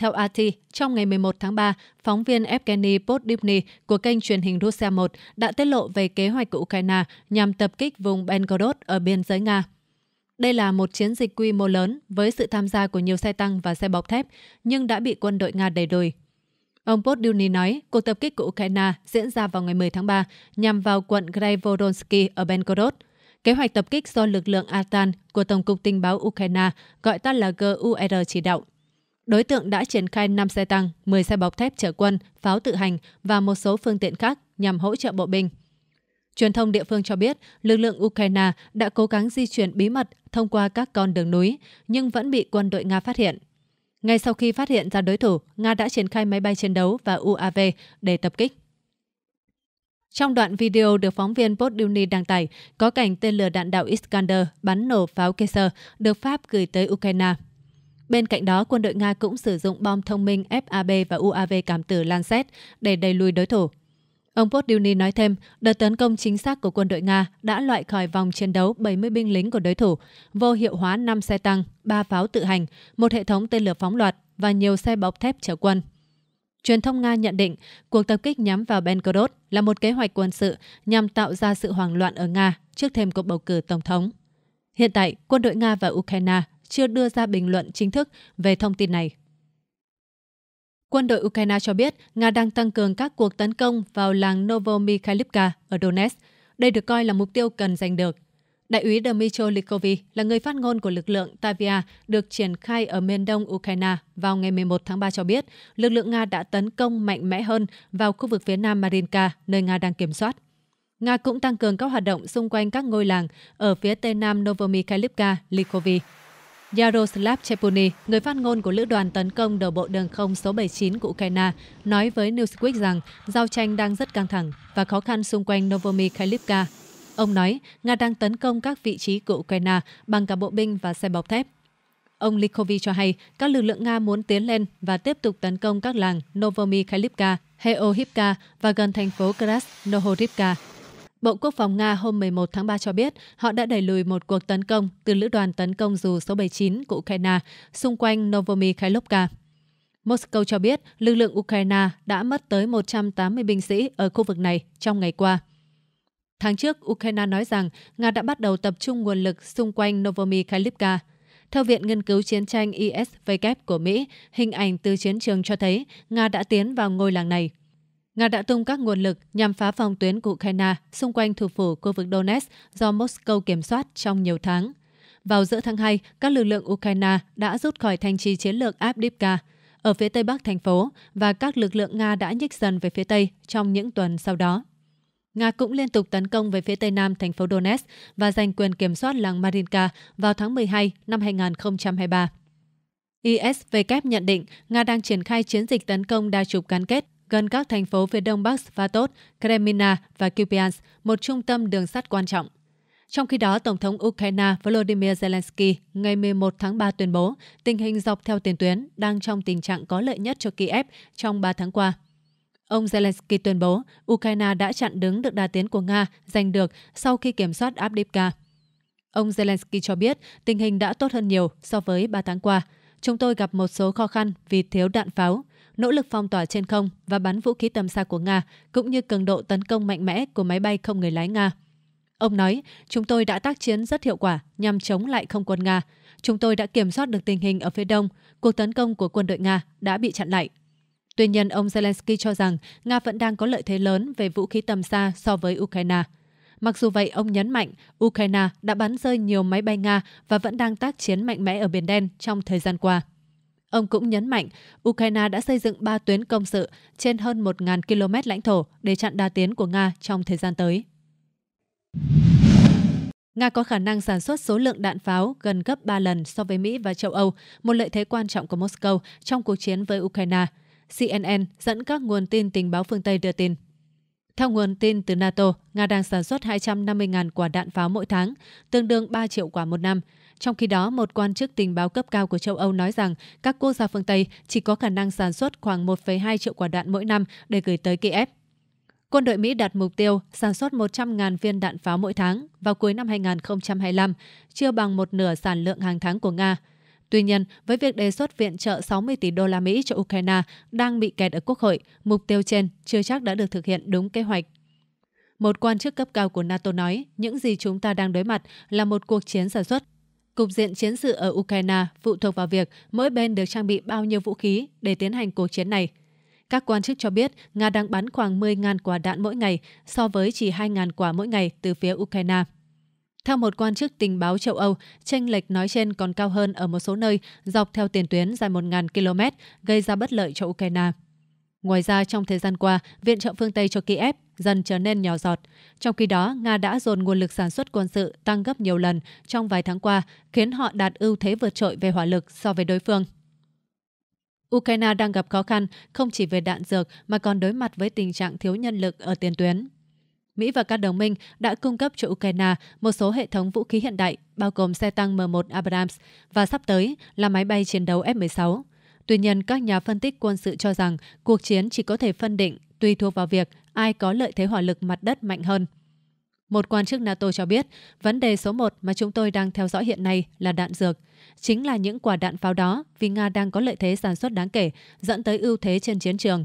Theo AT, trong ngày 11 tháng 3, phóng viên Evgeny Podivny của kênh truyền hình Russia 1 đã tiết lộ về kế hoạch của Ukraine nhằm tập kích vùng Belgorod ở biên giới Nga. Đây là một chiến dịch quy mô lớn với sự tham gia của nhiều xe tăng và xe bọc thép, nhưng đã bị quân đội Nga đẩy lùi. Ông Podilny nói cuộc tập kích của Ukraine diễn ra vào ngày 10 tháng 3 nhằm vào quận Graivoronsky ở Belgorod. Kế hoạch tập kích do lực lượng Atan của Tổng cục Tình báo Ukraine gọi tắt là GUR chỉ đạo. Đối tượng đã triển khai 5 xe tăng, 10 xe bọc thép chở quân, pháo tự hành và một số phương tiện khác nhằm hỗ trợ bộ binh. Truyền thông địa phương cho biết, lực lượng Ukraine đã cố gắng di chuyển bí mật thông qua các con đường núi, nhưng vẫn bị quân đội Nga phát hiện. Ngay sau khi phát hiện ra đối thủ, Nga đã triển khai máy bay chiến đấu và UAV để tập kích. Trong đoạn video được phóng viên Podduny đăng tải, có cảnh tên lửa đạn đạo Iskander bắn nổ pháo Kaiser được Pháp gửi tới Ukraine. Bên cạnh đó, quân đội Nga cũng sử dụng bom thông minh FAB và UAV cảm tử Lancet để đẩy lùi đối thủ. Ông Podilny nói thêm, đợt tấn công chính xác của quân đội Nga đã loại khỏi vòng chiến đấu 70 binh lính của đối thủ, vô hiệu hóa 5 xe tăng, 3 pháo tự hành, một hệ thống tên lửa phóng loạt và nhiều xe bọc thép chở quân. Truyền thông Nga nhận định cuộc tập kích nhắm vào Belgorod là một kế hoạch quân sự nhằm tạo ra sự hoảng loạn ở Nga trước thêm cuộc bầu cử tổng thống. Hiện tại, quân đội Nga và Ukraine chưa đưa ra bình luận chính thức về thông tin này. Quân đội Ukraine cho biết Nga đang tăng cường các cuộc tấn công vào làng Novomikhailivka ở Donetsk. Đây được coi là mục tiêu cần giành được. Đại úy Dmitry Likovi là người phát ngôn của lực lượng Tavia được triển khai ở miền đông Ukraine vào ngày 11 tháng 3 cho biết lực lượng Nga đã tấn công mạnh mẽ hơn vào khu vực phía nam Marinka, nơi Nga đang kiểm soát. Nga cũng tăng cường các hoạt động xung quanh các ngôi làng ở phía tây nam Novomikhailivka, Likovi. Yaroslav Chepuni, người phát ngôn của Lữ đoàn tấn công đầu bộ đường không số 79 của Ukraine, nói với Newsweek rằng giao tranh đang rất căng thẳng và khó khăn xung quanh Novomi Khalivka. Ông nói Nga đang tấn công các vị trí của Ukraine bằng cả bộ binh và xe bọc thép. Ông Likovi cho hay các lực lượng Nga muốn tiến lên và tiếp tục tấn công các làng Novomi Khalivka, Heohivka và gần thành phố Kras Nohorivka Bộ Quốc phòng Nga hôm 11 tháng 3 cho biết họ đã đẩy lùi một cuộc tấn công từ lữ đoàn tấn công dù số 79 của Ukraine xung quanh novomykhailovka. Moscow cho biết lực lượng Ukraine đã mất tới 180 binh sĩ ở khu vực này trong ngày qua. Tháng trước, Ukraine nói rằng Nga đã bắt đầu tập trung nguồn lực xung quanh novomykhailovka. Theo Viện Nghiên cứu Chiến tranh ISW của Mỹ, hình ảnh từ chiến trường cho thấy Nga đã tiến vào ngôi làng này Nga đã tung các nguồn lực nhằm phá phòng tuyến của Ukraine xung quanh thủ phủ khu vực Donetsk do Moscow kiểm soát trong nhiều tháng. Vào giữa tháng 2, các lực lượng Ukraine đã rút khỏi thành trì chiến lược Avdiivka ở phía tây bắc thành phố và các lực lượng Nga đã nhích dần về phía tây trong những tuần sau đó. Nga cũng liên tục tấn công về phía tây nam thành phố Donetsk và giành quyền kiểm soát làng Marinka vào tháng 12 năm 2023. ISW e nhận định Nga đang triển khai chiến dịch tấn công đa trục gắn kết gần các thành phố phía đông Bắc Svatov, Kremina và Kupiansk, một trung tâm đường sắt quan trọng. Trong khi đó, Tổng thống Ukraine Volodymyr Zelensky ngày 11 tháng 3 tuyên bố tình hình dọc theo tiền tuyến đang trong tình trạng có lợi nhất cho Kiev trong 3 tháng qua. Ông Zelensky tuyên bố Ukraine đã chặn đứng được đà tiến của Nga giành được sau khi kiểm soát Abdivka. Ông Zelensky cho biết tình hình đã tốt hơn nhiều so với 3 tháng qua. Chúng tôi gặp một số khó khăn vì thiếu đạn pháo, nỗ lực phong tỏa trên không và bắn vũ khí tầm xa của Nga, cũng như cường độ tấn công mạnh mẽ của máy bay không người lái Nga. Ông nói, chúng tôi đã tác chiến rất hiệu quả nhằm chống lại không quân Nga. Chúng tôi đã kiểm soát được tình hình ở phía đông, cuộc tấn công của quân đội Nga đã bị chặn lại. Tuy nhiên, ông Zelensky cho rằng Nga vẫn đang có lợi thế lớn về vũ khí tầm xa so với Ukraine. Mặc dù vậy, ông nhấn mạnh Ukraine đã bắn rơi nhiều máy bay Nga và vẫn đang tác chiến mạnh mẽ ở Biển Đen trong thời gian qua. Ông cũng nhấn mạnh, Ukraine đã xây dựng 3 tuyến công sự trên hơn 1.000 km lãnh thổ để chặn đa tiến của Nga trong thời gian tới. Nga có khả năng sản xuất số lượng đạn pháo gần gấp 3 lần so với Mỹ và châu Âu, một lợi thế quan trọng của Moscow trong cuộc chiến với Ukraine. CNN dẫn các nguồn tin tình báo phương Tây đưa tin. Theo nguồn tin từ NATO, Nga đang sản xuất 250.000 quả đạn pháo mỗi tháng, tương đương 3 triệu quả một năm, trong khi đó, một quan chức tình báo cấp cao của châu Âu nói rằng các quốc gia phương Tây chỉ có khả năng sản xuất khoảng 1,2 triệu quả đạn mỗi năm để gửi tới Kiev. Quân đội Mỹ đặt mục tiêu sản xuất 100.000 viên đạn pháo mỗi tháng vào cuối năm 2025, chưa bằng một nửa sản lượng hàng tháng của Nga. Tuy nhiên, với việc đề xuất viện trợ 60 tỷ đô la Mỹ cho Ukraine đang bị kẹt ở Quốc hội, mục tiêu trên chưa chắc đã được thực hiện đúng kế hoạch. Một quan chức cấp cao của NATO nói, những gì chúng ta đang đối mặt là một cuộc chiến sản xuất Cục diện chiến sự ở Ukraine phụ thuộc vào việc mỗi bên được trang bị bao nhiêu vũ khí để tiến hành cuộc chiến này. Các quan chức cho biết Nga đang bắn khoảng 10.000 quả đạn mỗi ngày so với chỉ 2.000 quả mỗi ngày từ phía Ukraine. Theo một quan chức tình báo châu Âu, tranh lệch nói trên còn cao hơn ở một số nơi dọc theo tiền tuyến dài 1.000 km, gây ra bất lợi cho Ukraine. Ngoài ra, trong thời gian qua, viện trợ phương Tây cho Kiev dần trở nên nhỏ giọt. Trong khi đó, Nga đã dồn nguồn lực sản xuất quân sự tăng gấp nhiều lần trong vài tháng qua, khiến họ đạt ưu thế vượt trội về hỏa lực so với đối phương. Ukraine đang gặp khó khăn không chỉ về đạn dược mà còn đối mặt với tình trạng thiếu nhân lực ở tiền tuyến. Mỹ và các đồng minh đã cung cấp cho Ukraine một số hệ thống vũ khí hiện đại, bao gồm xe tăng M1 Abrams và sắp tới là máy bay chiến đấu F-16. Tuy nhiên, các nhà phân tích quân sự cho rằng cuộc chiến chỉ có thể phân định tùy thuộc vào việc ai có lợi thế hỏa lực mặt đất mạnh hơn. Một quan chức NATO cho biết, vấn đề số một mà chúng tôi đang theo dõi hiện nay là đạn dược. Chính là những quả đạn pháo đó vì Nga đang có lợi thế sản xuất đáng kể, dẫn tới ưu thế trên chiến trường.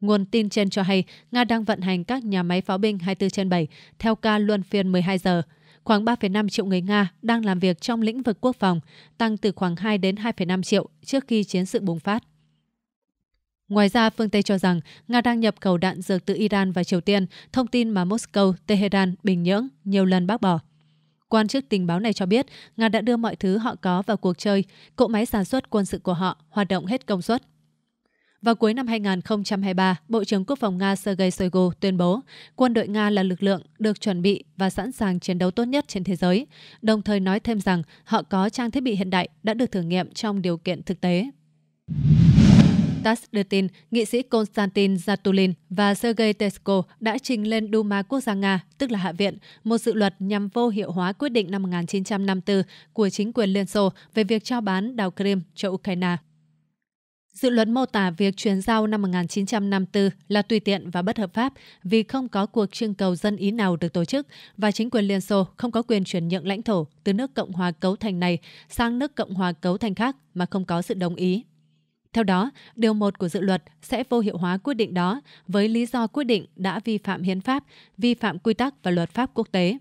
Nguồn tin trên cho hay Nga đang vận hành các nhà máy pháo binh 24 trên 7 theo ca luân phiên 12 giờ – khoảng 3,5 triệu người Nga đang làm việc trong lĩnh vực quốc phòng, tăng từ khoảng 2 đến 2,5 triệu trước khi chiến sự bùng phát. Ngoài ra, phương Tây cho rằng Nga đang nhập khẩu đạn dược từ Iran và Triều Tiên, thông tin mà Moscow, Tehran, Bình Nhưỡng nhiều lần bác bỏ. Quan chức tình báo này cho biết, Nga đã đưa mọi thứ họ có vào cuộc chơi, cỗ máy sản xuất quân sự của họ hoạt động hết công suất. Vào cuối năm 2023, Bộ trưởng Quốc phòng Nga Sergei Shoigu tuyên bố quân đội Nga là lực lượng được chuẩn bị và sẵn sàng chiến đấu tốt nhất trên thế giới, đồng thời nói thêm rằng họ có trang thiết bị hiện đại đã được thử nghiệm trong điều kiện thực tế. TASS đưa tin, nghị sĩ Konstantin Zatulin và Sergei Tesko đã trình lên Duma Quốc gia Nga, tức là Hạ viện, một dự luật nhằm vô hiệu hóa quyết định năm 1954 của chính quyền Liên Xô về việc trao bán đào Crimea cho Ukraine. Dự luật mô tả việc chuyển giao năm 1954 là tùy tiện và bất hợp pháp vì không có cuộc trưng cầu dân ý nào được tổ chức và chính quyền Liên Xô không có quyền chuyển nhượng lãnh thổ từ nước Cộng hòa cấu thành này sang nước Cộng hòa cấu thành khác mà không có sự đồng ý. Theo đó, điều 1 của dự luật sẽ vô hiệu hóa quyết định đó với lý do quyết định đã vi phạm hiến pháp, vi phạm quy tắc và luật pháp quốc tế.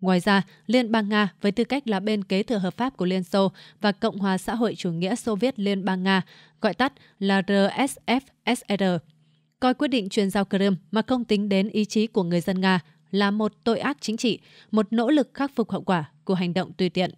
Ngoài ra, Liên bang Nga với tư cách là bên kế thừa hợp pháp của Liên Xô và Cộng hòa xã hội chủ nghĩa Xô Viết Liên bang Nga, gọi tắt là RSFSR, coi quyết định chuyển giao Crimea mà không tính đến ý chí của người dân Nga là một tội ác chính trị, một nỗ lực khắc phục hậu quả của hành động tùy tiện.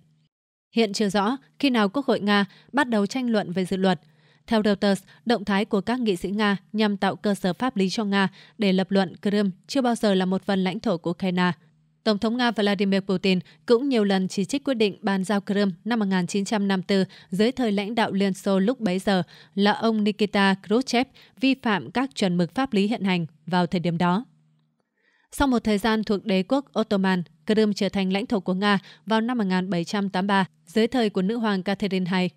Hiện chưa rõ khi nào Quốc hội Nga bắt đầu tranh luận về dự luật. Theo Reuters, động thái của các nghị sĩ Nga nhằm tạo cơ sở pháp lý cho Nga để lập luận Crimea chưa bao giờ là một phần lãnh thổ của Ukraine – Tổng thống Nga Vladimir Putin cũng nhiều lần chỉ trích quyết định bàn giao Crimea năm 1954 dưới thời lãnh đạo Liên Xô lúc bấy giờ là ông Nikita Khrushchev vi phạm các chuẩn mực pháp lý hiện hành vào thời điểm đó. Sau một thời gian thuộc đế quốc Ottoman, Crimea trở thành lãnh thổ của Nga vào năm 1783 dưới thời của nữ hoàng Catherine II.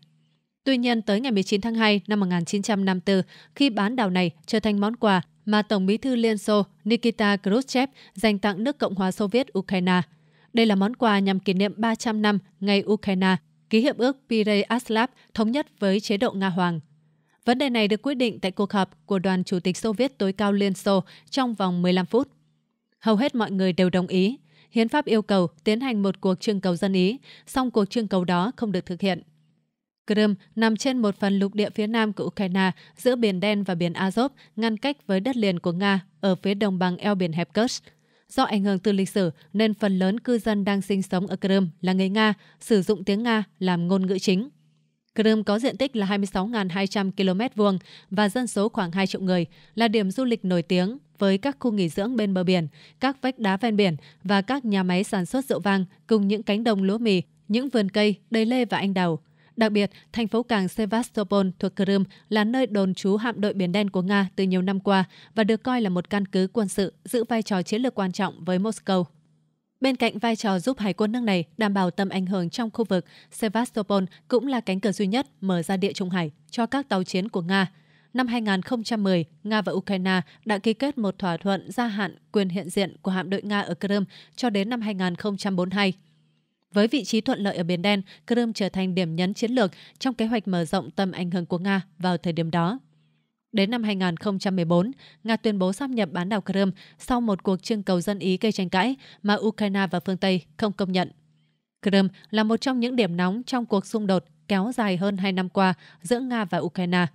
Tuy nhiên, tới ngày 19 tháng 2 năm 1954, khi bán đảo này trở thành món quà mà Tổng bí thư Liên Xô Nikita Khrushchev dành tặng nước Cộng hòa Xô Viết Ukraine. Đây là món quà nhằm kỷ niệm 300 năm ngày Ukraine ký hiệp ước Pire-Aslav thống nhất với chế độ Nga Hoàng. Vấn đề này được quyết định tại cuộc họp của đoàn Chủ tịch Xô Viết tối cao Liên Xô trong vòng 15 phút. Hầu hết mọi người đều đồng ý. Hiến pháp yêu cầu tiến hành một cuộc trưng cầu dân Ý, song cuộc trưng cầu đó không được thực hiện. Crimea nằm trên một phần lục địa phía nam của Ukraine giữa Biển Đen và Biển Azov, ngăn cách với đất liền của Nga ở phía đồng bằng eo biển hẹp Kerch. Do ảnh hưởng từ lịch sử nên phần lớn cư dân đang sinh sống ở Crimea là người Nga, sử dụng tiếng Nga làm ngôn ngữ chính. Crimea có diện tích là 26.200 km vuông và dân số khoảng 2 triệu người, là điểm du lịch nổi tiếng với các khu nghỉ dưỡng bên bờ biển, các vách đá ven biển và các nhà máy sản xuất rượu vang cùng những cánh đồng lúa mì, những vườn cây, đầy lê và anh đào. Đặc biệt, thành phố cảng Sevastopol thuộc Crimea là nơi đồn trú hạm đội Biển Đen của Nga từ nhiều năm qua và được coi là một căn cứ quân sự giữ vai trò chiến lược quan trọng với Moscow. Bên cạnh vai trò giúp hải quân nước này đảm bảo tầm ảnh hưởng trong khu vực, Sevastopol cũng là cánh cửa duy nhất mở ra địa trung hải cho các tàu chiến của Nga. Năm 2010, Nga và Ukraine đã ký kết một thỏa thuận gia hạn quyền hiện diện của hạm đội Nga ở Crimea cho đến năm 2042. Với vị trí thuận lợi ở Biển Đen, Crimea trở thành điểm nhấn chiến lược trong kế hoạch mở rộng tầm ảnh hưởng của Nga vào thời điểm đó. Đến năm 2014, Nga tuyên bố sắp nhập bán đảo Crimea sau một cuộc trưng cầu dân Ý gây tranh cãi mà Ukraine và phương Tây không công nhận. Crimea là một trong những điểm nóng trong cuộc xung đột kéo dài hơn 2 năm qua giữa Nga và Ukraine.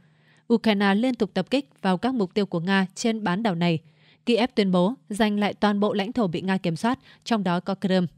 Ukraine liên tục tập kích vào các mục tiêu của Nga trên bán đảo này. Kiev tuyên bố giành lại toàn bộ lãnh thổ bị Nga kiểm soát, trong đó có Crimea.